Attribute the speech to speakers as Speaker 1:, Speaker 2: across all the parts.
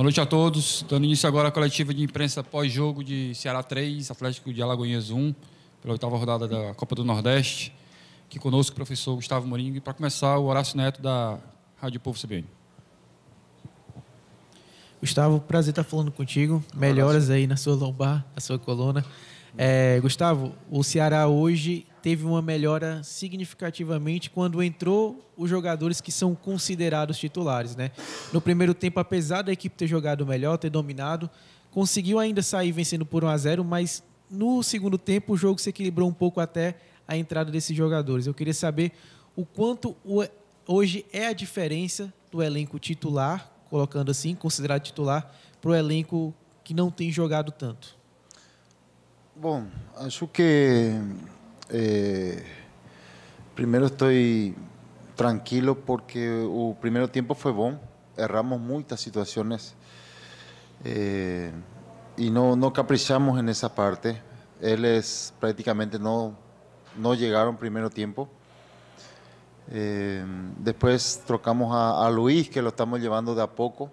Speaker 1: Boa noite a todos. Dando início agora à coletiva de imprensa pós-jogo de Ceará 3, Atlético de Alagoinhas 1, pela oitava rodada da Copa do Nordeste. Aqui conosco o professor Gustavo Moringo. E para começar, o Horácio Neto da Rádio Povo CBN.
Speaker 2: Gustavo, prazer estar falando contigo. Melhoras aí na sua lombar, na sua coluna. É, Gustavo, o Ceará hoje teve uma melhora significativamente quando entrou os jogadores que são considerados titulares, né? No primeiro tempo, apesar da equipe ter jogado melhor, ter dominado, conseguiu ainda sair vencendo por 1 a 0, mas no segundo tempo o jogo se equilibrou um pouco até a entrada desses jogadores. Eu queria saber o quanto hoje é a diferença do elenco titular, colocando assim, considerado titular, para o elenco que não tem jogado tanto.
Speaker 3: Bom, acho que Eh, primero estoy tranquilo porque el uh, primer tiempo fue bom, erramos muchas situaciones eh, Y no caprichamos en esa parte. él prácticamente prácticamente no llegaron primero tiempo. Eh, después trocamos a, Luis, que lo estamos llevando de a poco,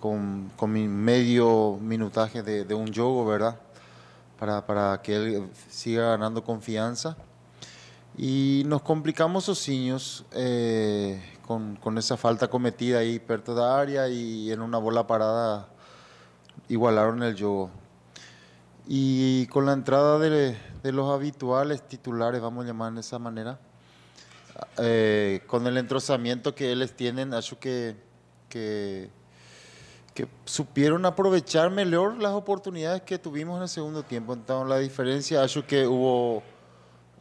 Speaker 3: con, medio minutaje de, un juego, ¿verdad? para, para que él siga ganando confianza. Y nos complicamos los niños eh, con, con, esa falta cometida ahí perto de área y en una bola parada igualaron el juego. Y con la entrada de, de, los habituales titulares, vamos a llamar de esa manera, eh, con el entrozamiento que ellos tienen, acho que, que que supieron aprovechar mejor las oportunidades que tuvimos en el segundo tiempo. Entonces, la diferencia, acho que hubo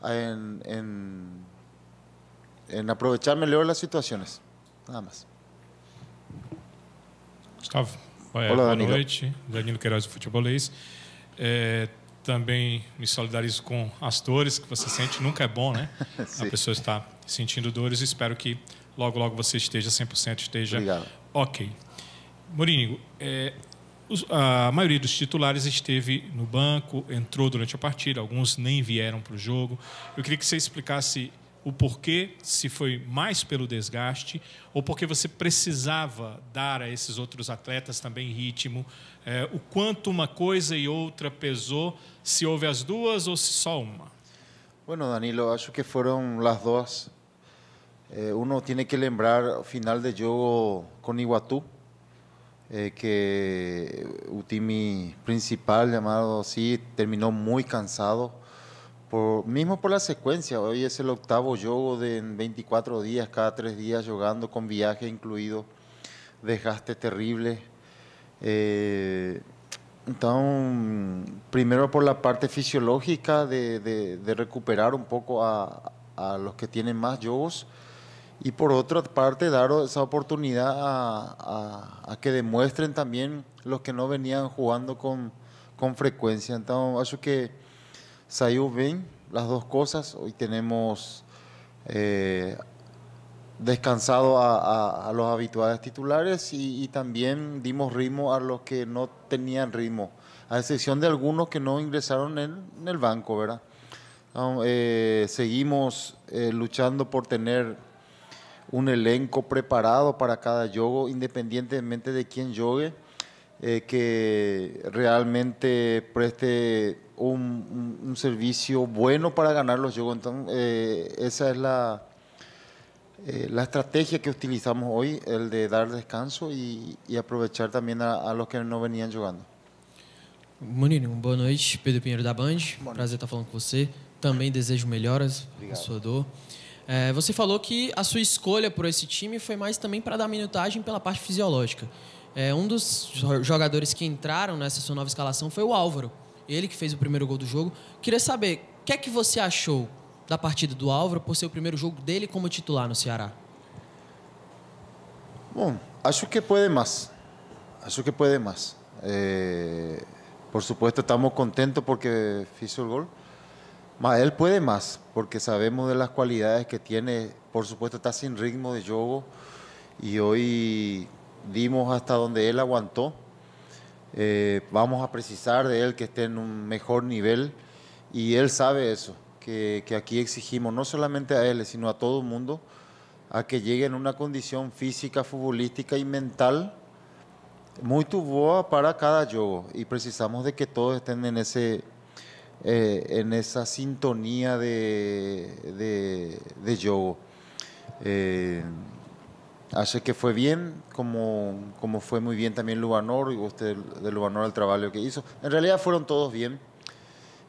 Speaker 3: en, en, en aprovechar mejor las situaciones. Nada mais.
Speaker 4: Gustavo, eh, Olá, boa Danilo. noite. Danilo Queiroz, do Futebolês. É, também me solidarizo com as dores que você sente. Nunca é bom, né? A pessoa está sentindo dores. Espero que logo, logo você esteja 100%, esteja Obrigado. ok. Morínigo, é, a maioria dos titulares esteve no banco, entrou durante a partida, alguns nem vieram para o jogo. Eu queria que você explicasse o porquê, se foi mais pelo desgaste ou porque você precisava dar a esses outros atletas também ritmo, é, o quanto uma coisa e outra pesou, se houve as duas ou se só uma.
Speaker 3: Bueno, Danilo, acho que foram as duas. Eh, uno tiene que lembrar final de jogo com Iguatu. eh, que Utimi principal llamado así, terminó muy cansado, mismo por la secuencia. Hoy es el octavo juego de 24 días, cada tres días jugando con viaje incluido, desgaste terrible. Eh, entonces, primero por la parte fisiológica de, recuperar un poco a, a, los que tienen más juegos, y por otra parte dar esa oportunidad a, que demuestren también los que no venían jugando con, con frecuencia. Entonces, creo que salió bien las dos cosas. Hoy tenemos eh, descansado a, los habituales titulares y, también dimos ritmo a los que no tenían ritmo, a excepción de algunos que no ingresaron en, el banco, ¿verdad? Eh, seguimos eh, luchando por tener un elenco preparado para cada juego, independientemente de quién juegue, eh, que realmente preste un, servicio bueno para ganar los juegos. Entonces, eh, esa es la, eh, la estrategia que utilizamos hoy, el de dar descanso y, aprovechar también a, los que no venían jugando.
Speaker 5: Muninho, boa noite. Pedro Pinheiro da Band. Prazer estar falando com você. Também desejo melhoras sua dor. É, você falou que a sua escolha por esse time foi mais também para dar minutagem pela parte fisiológica. É, um dos jogadores que entraram nessa sua nova escalação foi o Álvaro. Ele que fez o primeiro gol do jogo. Queria saber, o que é que você achou da partida do Álvaro por ser o primeiro jogo dele como titular no Ceará?
Speaker 3: Bom, acho que pode mais. Acho que pode mais. Eh, por supuesto, estamos contentos porque hizo el gol. él puede más, porque sabemos de las cualidades que tiene. Por supuesto, está sin ritmo de yogo y hoy dimos hasta donde él aguantó. Eh, vamos a precisar de él que esté en un mejor nivel y él sabe eso, que, aquí exigimos no solamente a él, sino a todo el mundo, a que llegue en una condición física, futbolística y mental muy tuboa para cada yogo y precisamos de que todos estén en ese eh, en esa sintonía de, de, de yogo. Eh, Así que fue bien, como, fue muy bien también Lubanor, y usted de Lubanor el trabajo que hizo. En realidad fueron todos bien.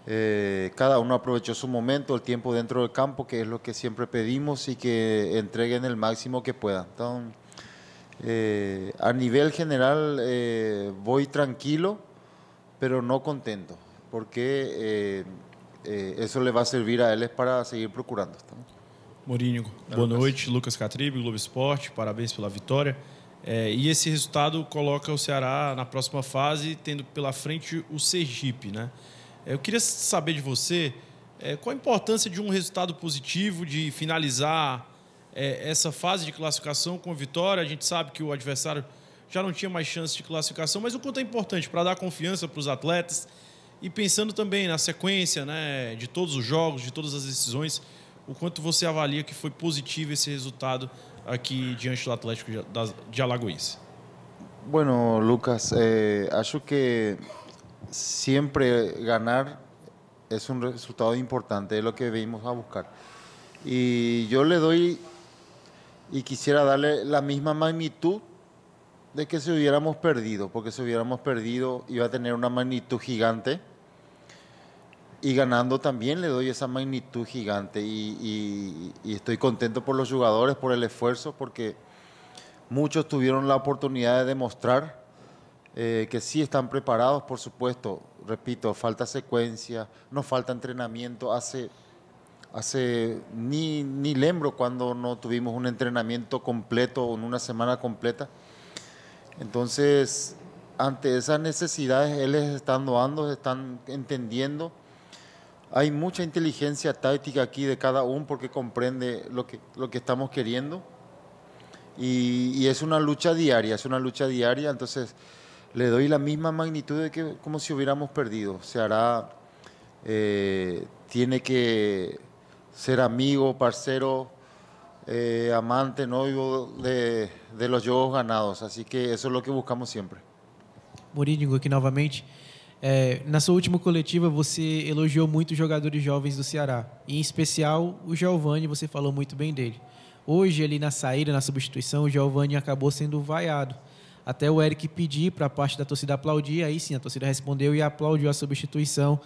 Speaker 3: Eh, cada uno aprovechó su momento, el tiempo dentro del campo, que es lo que siempre pedimos y que entreguen el máximo que puedan. a nivel general, voy tranquilo, pero no contento. porque eh, isso eh, lhe vai servir a eles para seguir procurando. Tá?
Speaker 1: Mourinho, boa noite. Lucas Catribe, Globo Esporte, parabéns pela vitória. É, e esse resultado coloca o Ceará na próxima fase, tendo pela frente o Sergipe. Né? Eh, eu queria saber de você é, qual a importância de um resultado positivo, de finalizar é, essa fase de classificação com a vitória. A gente sabe que o adversário já não tinha mais chance de classificação, mas o quanto é importante para dar confiança para os atletas, e pensando também na sequência né, de todos os jogos, de todas as decisões, o quanto você avalia que foi positivo esse resultado aqui diante do Atlético de Alagoas?
Speaker 3: Bueno, Lucas, eh, acho que sempre ganhar é um resultado importante, é o que vimos a buscar. E eu le doy e quisiera darle a mesma magnitude de que si hubiéramos perdido, porque si hubiéramos perdido iba a tener una magnitud gigante y ganando también le doy esa magnitud gigante y, estoy contento por los jugadores, por el esfuerzo, porque muchos tuvieron la oportunidad de demostrar eh, que sí están preparados, por supuesto, repito, falta secuencia, nos falta entrenamiento, hace, hace ni, ni lembro cuando no tuvimos un entrenamiento completo en una semana completa. Entonces, ante esas necesidades, él les están doando, están entendiendo. Hay mucha inteligencia táctica aquí de cada uno porque comprende lo que, lo que estamos queriendo. Y, es una lucha diaria, es una lucha diaria. Entonces, le doy la misma magnitud de que como si hubiéramos perdido. Se hará, eh, tiene que ser amigo, parcero, eh, amante, novio de, de los yogos ganados. Así que eso es lo que buscamos siempre.
Speaker 2: Morídigo aqui novamente. É, na sua última coletiva, você elogiou muito os jogadores jovens do Ceará, e em especial o Giovani, você falou muito bem dele. Hoje, ali na saída, na substituição, o Giovani acabou sendo vaiado. Até o Eric pedir para a parte da torcida aplaudir, aí sim a torcida respondeu e aplaudiu a substituição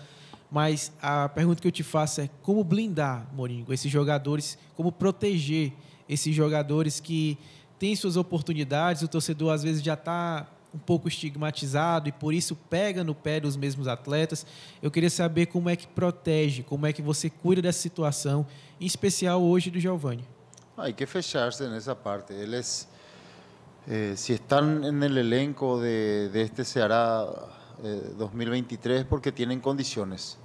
Speaker 2: mas a pergunta que eu te faço é como blindar, Moringo, esses jogadores, como proteger esses jogadores que têm suas oportunidades, o torcedor às vezes já está um pouco estigmatizado e por isso pega no pé dos mesmos atletas. Eu queria saber como é que protege, como é que você cuida dessa situação, em especial hoje do Giovanni.
Speaker 3: Hay que fechar-se nessa parte. Eles, eh, se estão no elenco de, de este Ceará 2023 eh, porque tienen condiciones.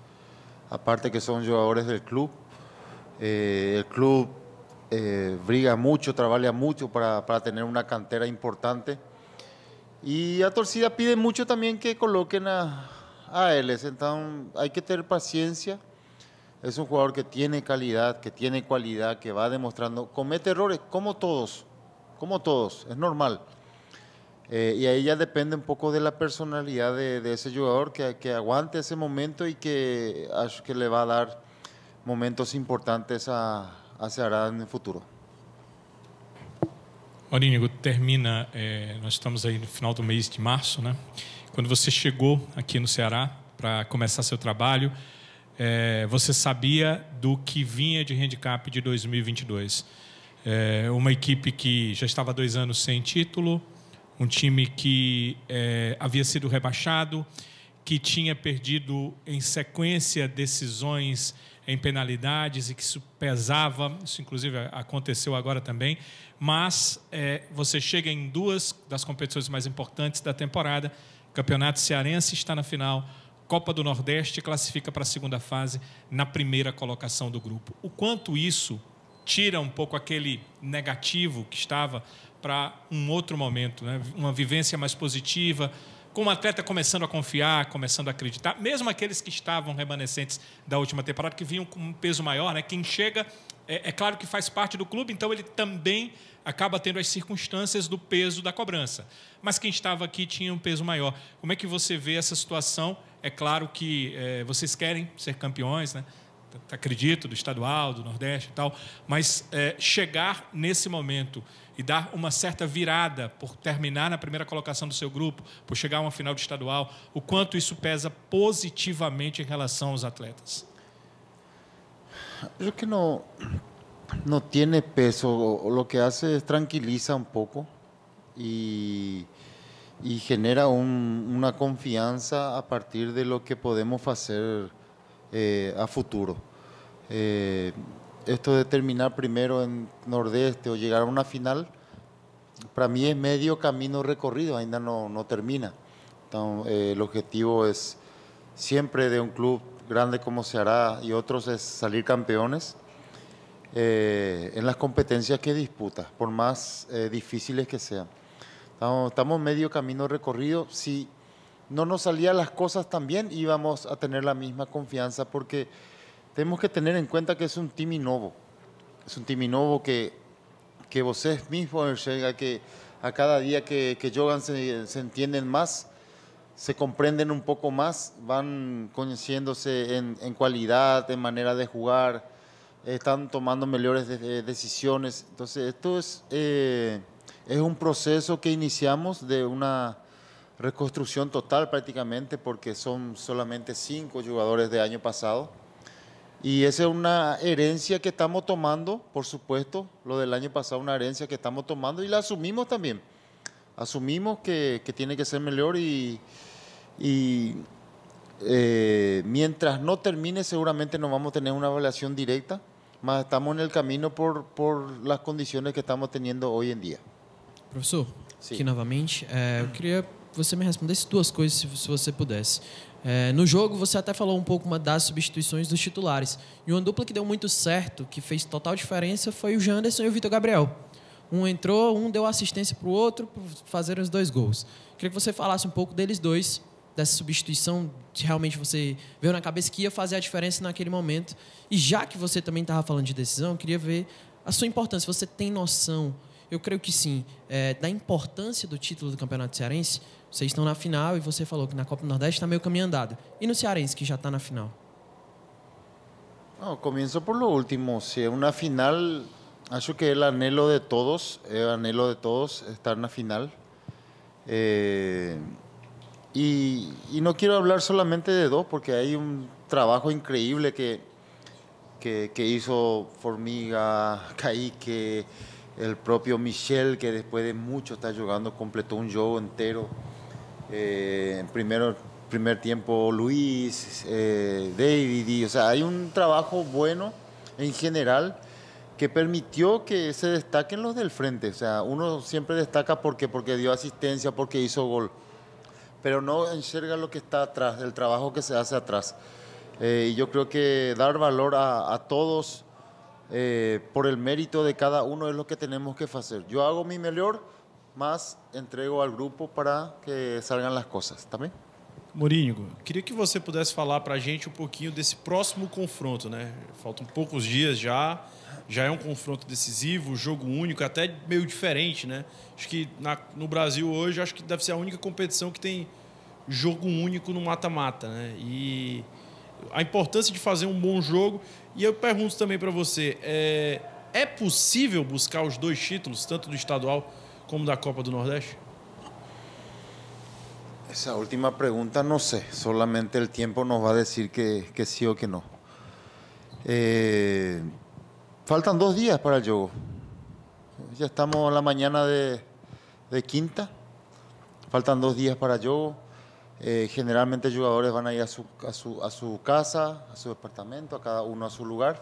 Speaker 3: Aparte que son jugadores del club, eh, el club eh, briga mucho, trabaja mucho para, para, tener una cantera importante. Y a Torcida pide mucho también que coloquen a, a él. Entonces hay que tener paciencia. Es un jugador que tiene calidad, que tiene cualidad, que va demostrando. Comete errores, como todos, como todos, es normal. Eh, y ahí ya depende un poco de la personalidad de, de ese jugador que, que, aguante ese momento y que, que le va a dar momentos importantes a, a Ceará en el futuro.
Speaker 4: Orínigo, termina, eh, nós estamos aí no final do mês de março, né? Quando você chegou aqui no Ceará para começar seu trabalho, eh, você sabia do que vinha de handicap de 2022. Eh, uma equipe que já estava dois anos sem título, um time que é, havia sido rebaixado, que tinha perdido em sequência decisões em penalidades e que isso pesava, isso inclusive aconteceu agora também, mas é, você chega em duas das competições mais importantes da temporada, Campeonato Cearense está na final, Copa do Nordeste classifica para a segunda fase na primeira colocação do grupo. O quanto isso tira um pouco aquele negativo que estava para um outro momento, né? uma vivência mais positiva, com o atleta começando a confiar, começando a acreditar, mesmo aqueles que estavam remanescentes da última temporada, que vinham com um peso maior, né? quem chega, é, é claro que faz parte do clube, então ele também acaba tendo as circunstâncias do peso da cobrança. Mas quem estava aqui tinha um peso maior. Como é que você vê essa situação? É claro que é, vocês querem ser campeões, né? acredito, do estadual, do Nordeste e tal, mas é, chegar nesse momento e dar uma certa virada por terminar na primeira colocação do seu grupo, por chegar a uma final de estadual, o quanto isso pesa positivamente em relação aos atletas?
Speaker 3: acho que não não tiene peso, O que faz é tranquiliza um pouco e e gera un, una a partir de lo que podemos fazer eh, a futuro. Eh, esto de terminar primero en Nordeste o llegar a una final, para mí es medio camino recorrido, ainda no, termina. Eh, el objetivo es siempre de un club grande como se hará y otros es salir campeones eh, en las competencias que disputa, por más eh, difíciles que sean. estamos, medio camino recorrido. Si no nos salían las cosas también, íbamos a tener la misma confianza porque tenemos que tener en cuenta que es un team innovo. Es un team innovo que, que vos mismo, que a cada día que, que juegan se, entienden más, se comprenden un poco más, van conociéndose en, cualidad, en manera de jugar, están tomando mejores eh, decisiones. Entonces, esto es, eh, es un proceso que iniciamos de una reconstrucción total prácticamente, porque son solamente cinco jugadores de año pasado y esa es una herencia que estamos tomando, por supuesto, lo del año pasado, una herencia que estamos tomando y la asumimos también. Asumimos que, que tiene que ser mejor y, y eh, mientras no termine seguramente no vamos a tener una evaluación directa, más estamos en el camino por, por las condiciones que estamos teniendo hoy en día. Profesor,
Speaker 5: aquí nuevamente. novamente, que usted me respondiese dos cosas, si usted pudiese É, no jogo, você até falou um pouco uma das substituições dos titulares. E uma dupla que deu muito certo, que fez total diferença, foi o Janderson e o Vitor Gabriel. Um entrou, um deu assistência para o outro, para fazer os dois gols. Queria que você falasse um pouco deles dois, dessa substituição, que realmente você veio na cabeça que ia fazer a diferença naquele momento. E já que você também estava falando de decisão, queria ver a sua importância. Você tem noção, eu creio que sim, é, da importância do título do Campeonato Cearense? Vocês en la final y e você falou que la Copa Nordeste está meio caminho andado. E no Cearense, que ya está la final?
Speaker 3: comienzo por lo último. Si una final, acho que el anhelo de todos, el anhelo de todos estar en la final. Eh, y, no quiero hablar solamente de dos, porque hay un trabajo increíble que, que, hizo Formiga, que el propio Michel, que después de mucho está jugando, completó un juego entero. En eh, primero, primer tiempo Luis, eh, David, o sea, hay un trabajo bueno en general que permitió que se destaquen los del frente. O sea, uno siempre destaca porque, porque dio asistencia, porque hizo gol, pero no enxerga lo que está atrás, el trabajo que se hace atrás. Eh, y yo creo que dar valor a, todos por el mérito de cada uno es lo que tenemos que hacer. Yo hago mi mejor mas entrego ao grupo para que salgam as coisas, tá bem?
Speaker 4: Mourinho,
Speaker 1: queria que você pudesse falar para a gente um pouquinho desse próximo confronto, né? Faltam poucos dias já, já é um confronto decisivo, jogo único, até meio diferente, né? Acho que na, no Brasil hoje, acho que deve ser a única competição que tem jogo único no mata-mata, né? E a importância de fazer um bom jogo. E eu pergunto também para você, é, é possível buscar os dois títulos, tanto do estadual como da Copa do Nordeste?
Speaker 3: Esa última pregunta no sé, solamente el tiempo nos va a decir que, sí o que no. Eh, faltan dos días para el juego. Ya estamos en la mañana de, quinta, faltan dos días para el juego. Eh, generalmente generalmente jugadores van a ir a su, a, su, a su casa, a su departamento, a cada uno a su lugar.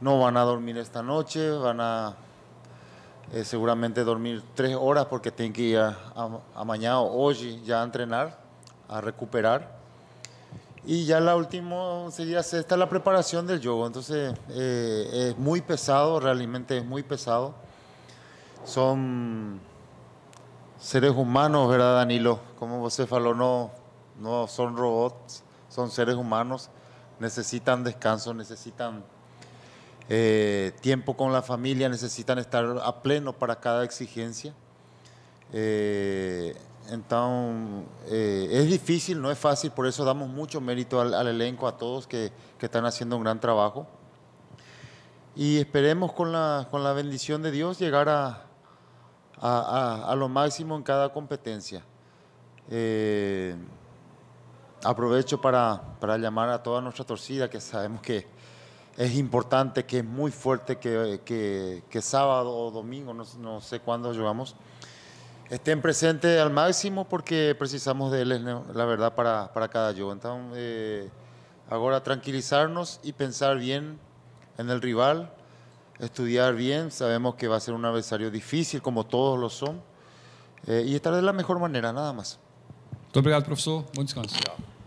Speaker 3: No van a dormir esta noche, van a eh, seguramente dormir tres horas porque tienen que ir a, mañana o hoy ya a entrenar, a recuperar. Y ya la última sería esta la preparación del yoga. Entonces eh, es muy pesado, realmente es muy pesado. Son seres humanos, ¿verdad, Danilo? Como vos faló, no, no son robots, son seres humanos. Necesitan descanso, necesitan eh, tiempo con la familia, necesitan estar a pleno para cada exigencia. Eh, entonces, eh, es difícil, no es fácil, por eso damos mucho mérito al, elenco, a todos que, que, están haciendo un gran trabajo. Y esperemos con la, con la bendición de Dios llegar a, a, lo máximo en cada competencia. aprovecho para, para, llamar a toda nuestra torcida, que sabemos que es importante, que es muy fuerte, que, que, sábado o domingo, no, sé cuándo llegamos, estén presentes al máximo porque precisamos de él, la verdad, para, para cada yo. Entonces, eh, ahora tranquilizarnos y pensar bien en el rival, estudiar bien, sabemos que va a ser un adversario difícil, como todos lo son, eh, y estar de la mejor manera, nada más.
Speaker 1: Muchas gracias, profesor. Buen descanso.